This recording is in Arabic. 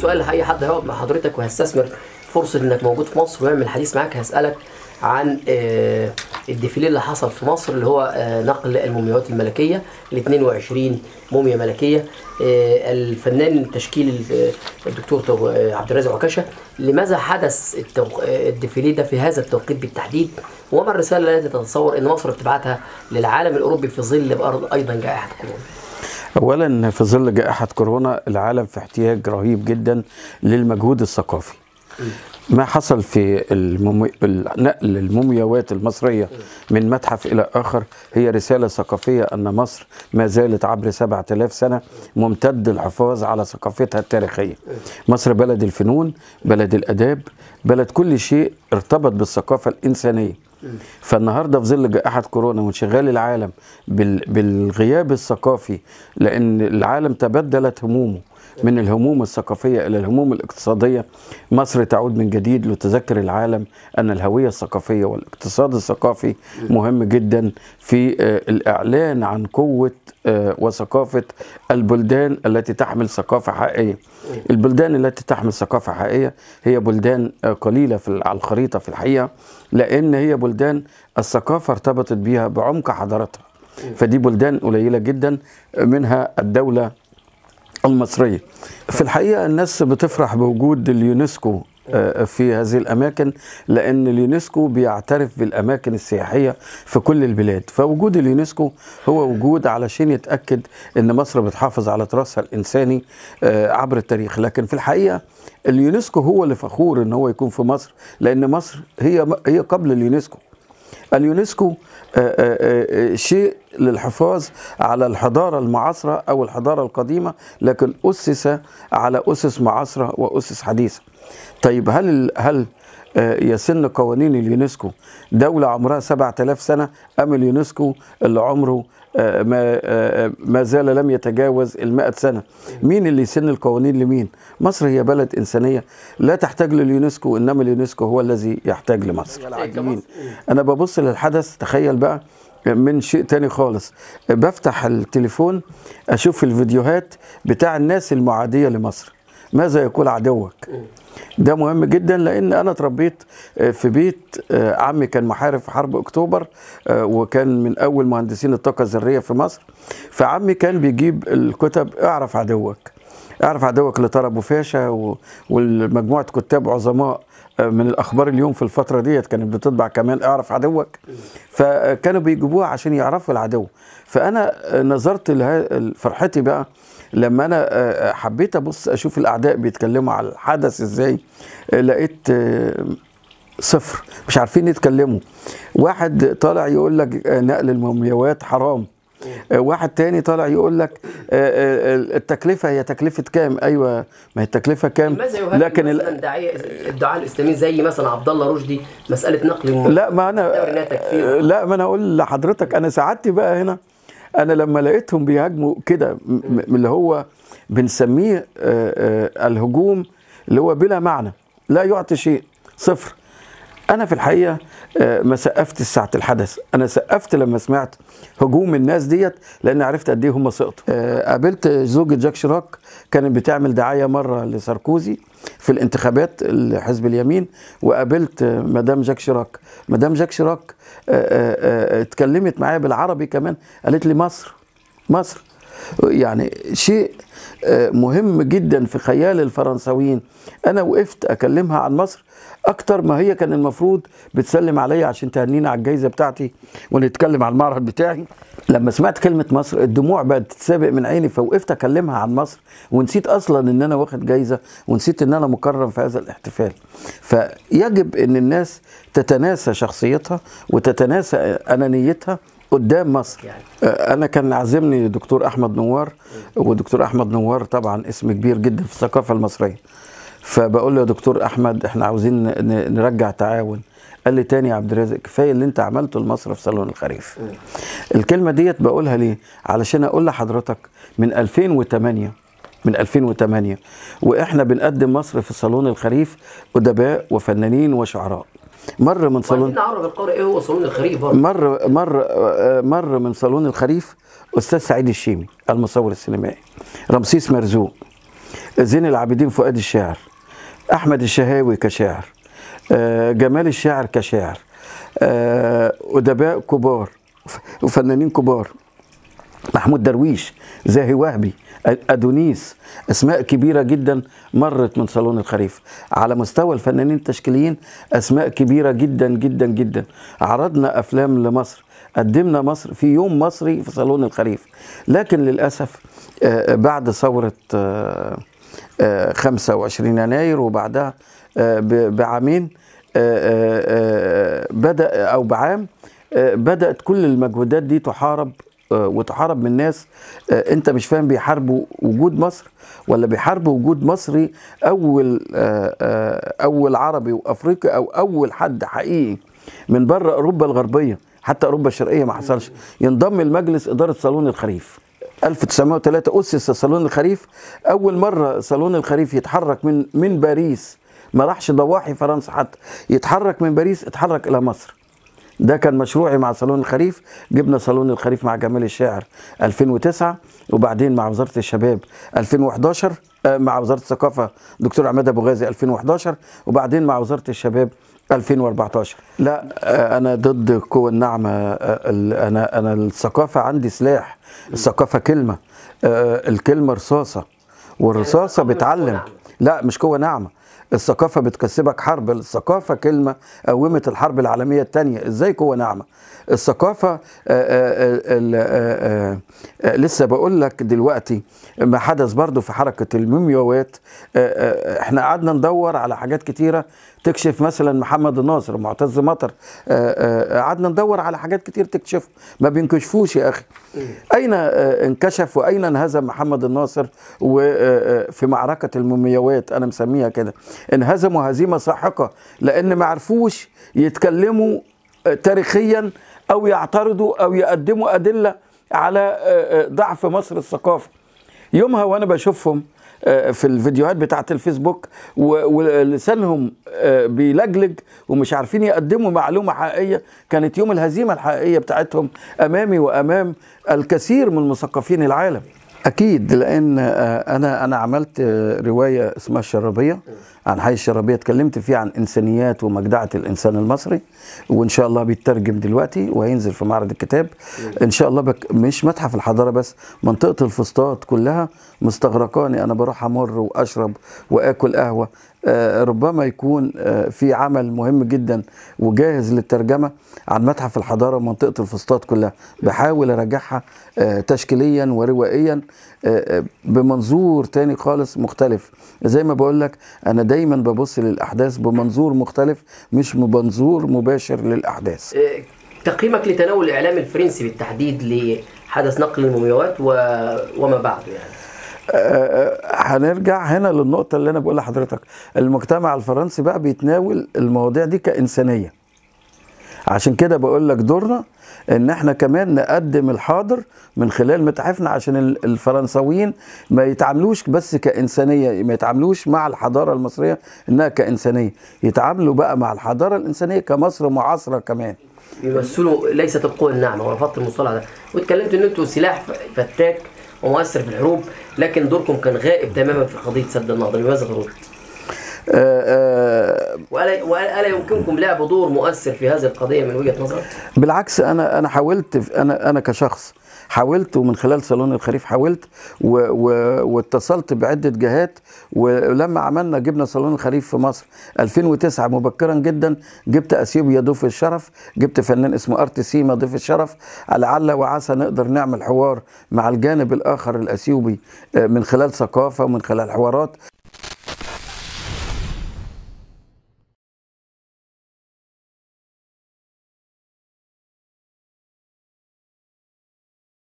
سؤال لاي حد هيقعد مع حضرتك وهيستثمر فرصه انك موجود في مصر ويعمل حديث معاك هسالك عن آه، الديفيليه اللي حصل في مصر اللي هو آه، نقل المومياوات الملكيه ال 22 موميا ملكيه آه، الفنان التشكيل الدكتور عبد الرازق عكاشه لماذا حدث الدفيليه ده في هذا التوقيت بالتحديد وما الرساله التي تتصور ان مصر بتبعتها للعالم الاوروبي في ظل ايضا جائحه كورونا؟ اولا في ظل جائحه كورونا العالم في احتياج رهيب جدا للمجهود الثقافي ما حصل في الممي... نقل المومياوات المصرية من متحف إلى آخر هي رسالة ثقافية أن مصر ما زالت عبر 7000 سنة ممتد الحفاظ على ثقافتها التاريخية مصر بلد الفنون بلد الأداب بلد كل شيء ارتبط بالثقافة الإنسانية فالنهارده في ظل جائحه كورونا وانشغال العالم بالغياب الثقافي لان العالم تبدلت همومه من الهموم الثقافية إلى الهموم الاقتصادية مصر تعود من جديد لتذكر العالم أن الهوية الثقافية والاقتصاد الثقافي مهم جدا في آه، الإعلان عن قوة آه، وثقافة البلدان التي تحمل ثقافة حقيقية البلدان التي تحمل ثقافة حقيقية هي بلدان آه، قليلة على الخريطة في الحقيقة لأن هي بلدان الثقافة ارتبطت بها بعمق حضارتها فدي بلدان قليلة جدا منها الدولة المصرية في الحقيقة الناس بتفرح بوجود اليونسكو آه، في هذه الأماكن لأن اليونسكو بيعترف بالأماكن السياحية في كل البلاد فوجود اليونسكو هو وجود علشان يتأكد أن مصر بتحافظ على تراثها الإنساني آه، عبر التاريخ لكن في الحقيقة اليونسكو هو اللي فخور أن هو يكون في مصر لأن مصر هي, هي قبل اليونسكو اليونسكو آه، آه، آه، شيء للحفاظ على الحضارة المعاصرة أو الحضارة القديمة لكن أسس على أسس معاصرة وأسس حديثة طيب هل هل آه، يسن قوانين اليونسكو دولة عمرها 7000 سنة أم اليونسكو اللي عمره آه، ما آه، ما زال لم يتجاوز المائة سنة مين اللي يسن القوانين لمين مصر هي بلد إنسانية لا تحتاج لليونسكو إنما اليونسكو هو الذي يحتاج لمصر أنا ببص للحدث تخيل بقى من شيء تاني خالص بفتح التليفون أشوف الفيديوهات بتاع الناس المعادية لمصر ماذا يقول عدوك ده مهم جدا لان انا اتربيت آه، في بيت آه، عمي كان محارب في حرب اكتوبر آه، وكان من اول مهندسين الطاقه الذريه في مصر فعمي كان بيجيب الكتب اعرف عدوك اعرف عدوك اللي ابو فاشا ومجموعه كتاب عظماء من الاخبار اليوم في الفتره ديت كانت بتطبع كمان اعرف عدوك فكانوا بيجيبوها عشان يعرفوا العدو فانا نظرت لفرحتي بقى لما انا آه، آه، حبيت ابص اشوف الاعداء بيتكلموا على الحدث ازاي آه، لقيت صفر مش عارفين يتكلموا واحد طالع يقول لك نقل المومياوات حرام واحد تاني طالع يقول لك التكلفه هي تكلفه كام ايوه ما هي التكلفه كام لكن الدعاء الاسلامي زي مثلا عبد الله رشدي مساله نقل لا ما انا لا ما انا اقول لحضرتك انا سعادتي بقى هنا انا لما لقيتهم بيهاجموا كده اللي هو بنسميه آه، آه، الهجوم اللي هو بلا معنى لا يعطي شيء صفر انا في الحقيقه آه، ما سقفتش ساعه الحدث انا سقفت لما سمعت هجوم الناس ديت لان عرفت قد ايه هم سقطوا آه، قابلت زوجة جاك شراك كانت بتعمل دعايه مره لساركوزي في الانتخابات لحزب اليمين وقابلت مدام جاك شراك مدام جاك شراك آه، اتكلمت معايا بالعربي كمان قالت لي مصر مصر يعني شيء مهم جدا في خيال الفرنساويين انا وقفت اكلمها عن مصر اكتر ما هي كان المفروض بتسلم عليا عشان تهنينا على الجائزه بتاعتي ونتكلم على المعرض بتاعي لما سمعت كلمه مصر الدموع بقت تتسابق من عيني فوقفت اكلمها عن مصر ونسيت اصلا ان انا واخد جائزه ونسيت ان انا مكرم في هذا الاحتفال فيجب ان الناس تتناسى شخصيتها وتتناسى انانيتها قدام مصر يعني. انا كان عزمني دكتور احمد نوار ودكتور احمد نوار طبعا اسم كبير جدا في الثقافه المصريه فبقول له يا دكتور احمد احنا عاوزين نرجع تعاون قال لي تاني يا عبد الرازق كفايه اللي انت عملته لمصر في صالون الخريف الكلمه ديت بقولها ليه علشان اقول لحضرتك من 2008 من 2008 واحنا بنقدم مصر في صالون الخريف ادباء وفنانين وشعراء مر من صالون نعرف القارئ ايه هو صالون الخريف مر مر مر من صالون الخريف استاذ سعيد الشيمي المصور السينمائي رمسيس مرزوق زين العابدين فؤاد الشاعر أحمد الشهاوي كشاعر آه، جمال الشاعر كشاعر آه، أدباء كبار وفنانين كبار محمود درويش زاهي وهبي ادونيس اسماء كبيره جدا مرت من صالون الخريف على مستوى الفنانين التشكيليين اسماء كبيره جدا جدا جدا عرضنا افلام لمصر قدمنا مصر في يوم مصري في صالون الخريف لكن للاسف آه، بعد ثوره 25 آه، يناير وبعدها آه، بعامين آه، بدأ أو بعام بدأت كل المجهودات دي تحارب وتحارب من ناس انت مش فاهم بيحاربوا وجود مصر ولا بيحاربوا وجود مصري اول اول عربي وافريقي او اول حد حقيقي من بره اوروبا الغربيه حتى اوروبا الشرقيه ما حصلش ينضم لمجلس اداره صالون الخريف 1903 أسس صالون الخريف أول مرة صالون الخريف يتحرك من من باريس ما راحش ضواحي فرنسا حتى يتحرك من باريس اتحرك إلى مصر ده كان مشروعي مع صالون الخريف جبنا صالون الخريف مع جمال الشاعر 2009 وبعدين مع وزارة الشباب 2011 آه، مع وزارة الثقافة دكتور عماد أبو غازي 2011 وبعدين مع وزارة الشباب 2014 لا آه، انا ضد قوى الناعمه آه، انا انا الثقافه عندي سلاح الثقافه كلمه آه، الكلمه رصاصه والرصاصه بتعلم لا مش قوه ناعمه الثقافة بتكسبك حرب الثقافة كلمة قومت الحرب العالمية الثانية ازاي قوة ناعمة الثقافة آه، آه، آه، لسه بقول لك دلوقتي ما حدث برضو في حركة المومياوات احنا قعدنا ندور على حاجات كتيرة تكشف مثلا محمد الناصر معتز مطر قعدنا ندور على حاجات كتير تكشف ما بينكشفوش يا اخي اين انكشف واين انهزم محمد الناصر وفي معركة المومياوات انا مسميها كده انهزموا هزيمه ساحقه لان ما عرفوش يتكلموا آه، تاريخيا او يعترضوا او يقدموا ادله على آه، آه، ضعف مصر الثقافه يومها وانا بشوفهم في الفيديوهات بتاعت الفيسبوك ولسانهم بيلجلج ومش عارفين يقدموا معلومة حقيقية كانت يوم الهزيمة الحقيقية بتاعتهم أمامي وأمام الكثير من مثقفين العالم أكيد لأن أنا أنا عملت رواية اسمها الشرابية عن حي الشرابيه اتكلمت فيه عن انسانيات ومجدعه الانسان المصري وان شاء الله بيترجم دلوقتي وهينزل في معرض الكتاب ان شاء الله بك مش متحف الحضاره بس منطقه الفسطاط كلها مستغرقاني انا بروح امر واشرب واكل قهوه آه، ربما يكون آه، في عمل مهم جدا وجاهز للترجمه عن متحف الحضاره ومنطقه الفسطاط كلها بحاول اراجعها آه، تشكيليا وروائيا بمنظور تاني خالص مختلف زي ما بقول لك انا دايما دايما ببص للاحداث بمنظور مختلف مش بمنظور مباشر للاحداث إيه، تقييمك لتناول الاعلام الفرنسي بالتحديد لحدث نقل المومياوات و... وما بعده يعني آه، آه، هنرجع هنا للنقطه اللي انا بقول لحضرتك المجتمع الفرنسي بقى بيتناول المواضيع دي كانسانيه عشان كده بقول لك دورنا ان احنا كمان نقدم الحاضر من خلال متاحفنا عشان الفرنساويين ما يتعاملوش بس كانسانيه ما يتعاملوش مع الحضاره المصريه انها كانسانيه يتعاملوا بقى مع الحضاره الانسانيه كمصر معاصره كمان يمثلوا ليست القوة الناعمة ورفضت المصطلح ده واتكلمت ان انتوا سلاح فتاك ومؤثر في الحروب لكن دوركم كان غائب تماما في قضية سد النهضة لماذا غرور؟ ولا ولا يمكنكم لعب دور مؤثر في هذه القضيه من وجهه نظرك؟ بالعكس انا انا حاولت انا انا كشخص حاولت ومن خلال صالون الخريف حاولت و و واتصلت بعده جهات ولما عملنا جبنا صالون الخريف في مصر 2009 مبكرا جدا جبت اثيوبيا ضيف الشرف جبت فنان اسمه ارت سيما ضيف الشرف لعل وعسى نقدر نعمل حوار مع الجانب الاخر الاثيوبي آه، من خلال ثقافه ومن خلال حوارات